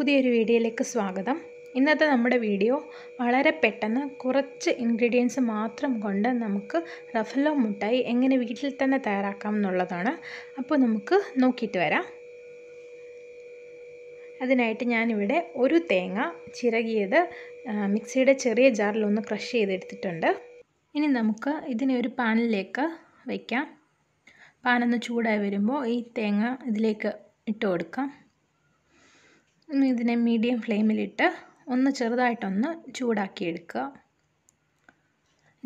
പുതിയൊരു വീഡിയോയിലേക്ക് സ്വാഗതം ഇന്നത്തെ നമ്മുടെ വീഡിയോ വളരെ പെട്ടെന്ന് കുറച്ച് ഇൻഗ്രീഡിയൻസ് മാത്രം കൊണ്ട് നമുക്ക് റഫലോ മുട്ടായി എങ്ങനെ വീട്ടിൽ തന്നെ തയ്യാറാക്കാം എന്നുള്ളതാണ് അപ്പോൾ നമുക്ക് നോക്കിയിട്ട് വരാം അതിനായിട്ട് ഞാനിവിടെ ഒരു തേങ്ങ ചിരകിയത് മിക്സിയുടെ ചെറിയ ജാറിലൊന്ന് ക്രഷ് ചെയ്തെടുത്തിട്ടുണ്ട് ഇനി നമുക്ക് ഇതിനെ ഒരു പാനിലേക്ക് വയ്ക്കാം പാനൊന്ന് ചൂടായി വരുമ്പോൾ ഈ തേങ്ങ ഇതിലേക്ക് ഇട്ട് കൊടുക്കാം ഒന്ന് ഇതിനെ മീഡിയം ഫ്ലെയിമിലിട്ട് ഒന്ന് ചെറുതായിട്ടൊന്ന് ചൂടാക്കിയെടുക്കുക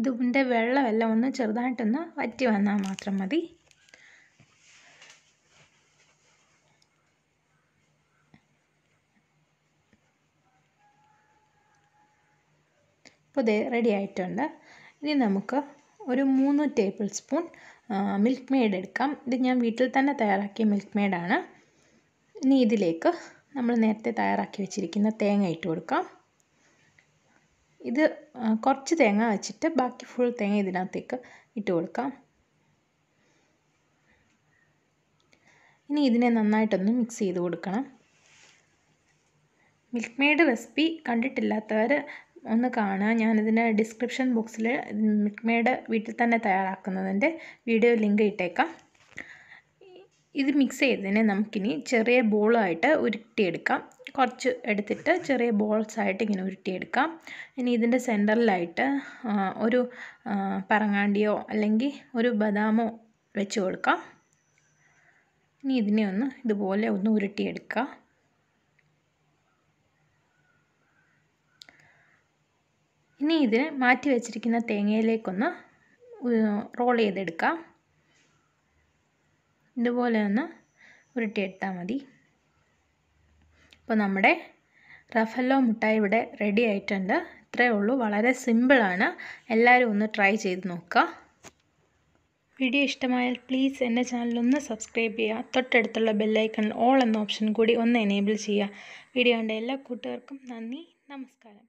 ഇതിൻ്റെ വെള്ളമെല്ലാം ഒന്ന് ചെറുതായിട്ടൊന്ന് വറ്റി വന്നാൽ മാത്രം മതി അപ്പോൾ ഇത് റെഡി ആയിട്ടുണ്ട് ഇനി നമുക്ക് ഒരു മൂന്ന് ടേബിൾ സ്പൂൺ മിൽക്ക് മെയ്ഡ് എടുക്കാം ഇത് ഞാൻ വീട്ടിൽ തന്നെ തയ്യാറാക്കിയ മിൽക്ക് മെയ്ഡാണ് ഇനി ഇതിലേക്ക് നമ്മൾ നേരത്തെ തയ്യാറാക്കി വെച്ചിരിക്കുന്ന തേങ്ങ ഇട്ട് കൊടുക്കാം ഇത് കുറച്ച് തേങ്ങ വെച്ചിട്ട് ബാക്കി ഫുൾ തേങ്ങ ഇതിനകത്തേക്ക് ഇട്ട് കൊടുക്കാം ഇനി ഇതിനെ നന്നായിട്ടൊന്ന് മിക്സ് ചെയ്ത് കൊടുക്കണം മിൽക്ക് മെയ്ഡ് റെസിപ്പി കണ്ടിട്ടില്ലാത്തവർ ഒന്ന് കാണുക ഞാനിതിൻ്റെ ഡിസ്ക്രിപ്ഷൻ ബോക്സിൽ മിൽക്ക് മെയ്ഡ് വീട്ടിൽ തന്നെ തയ്യാറാക്കുന്നതിൻ്റെ വീഡിയോ ലിങ്ക് ഇട്ടേക്കാം ഇത് മിക്സ് ചെയ്തതിനെ നമുക്കിനി ചെറിയ ബോളായിട്ട് ഉരുട്ടിയെടുക്കാം കുറച്ച് എടുത്തിട്ട് ചെറിയ ബോൾസായിട്ട് ഇങ്ങനെ ഉരുട്ടിയെടുക്കാം ഇനി ഇതിൻ്റെ സെൻറ്ററിലായിട്ട് ഒരു പറങ്ങാണ്ടിയോ അല്ലെങ്കിൽ ഒരു ബദാമോ വെച്ച് കൊടുക്കാം ഇനി ഇതിനെ ഒന്ന് ഇതുപോലെ ഒന്ന് ഉരുട്ടിയെടുക്കുക ഇനി ഇതിനെ മാറ്റി വെച്ചിരിക്കുന്ന തേങ്ങയിലേക്കൊന്ന് റോൾ ചെയ്തെടുക്കാം ഇതുപോലെ ഒന്ന് ഉരുട്ടിയെടുത്താൽ മതി അപ്പോൾ നമ്മുടെ റഫല്ലോ മുട്ടായി ഇവിടെ റെഡി ആയിട്ടുണ്ട് ഇത്രയേ ഉള്ളൂ വളരെ സിമ്പിളാണ് എല്ലാവരും ഒന്ന് ട്രൈ ചെയ്ത് നോക്കുക വീഡിയോ ഇഷ്ടമായാൽ പ്ലീസ് എൻ്റെ ചാനലൊന്ന് സബ്സ്ക്രൈബ് ചെയ്യുക തൊട്ടടുത്തുള്ള ബെല്ലൈക്കൺ ഓൾ എന്ന ഓപ്ഷൻ കൂടി ഒന്ന് എനേബിൾ ചെയ്യുക വീഡിയോ കണ്ട എല്ലാ കൂട്ടുകാർക്കും നന്ദി നമസ്കാരം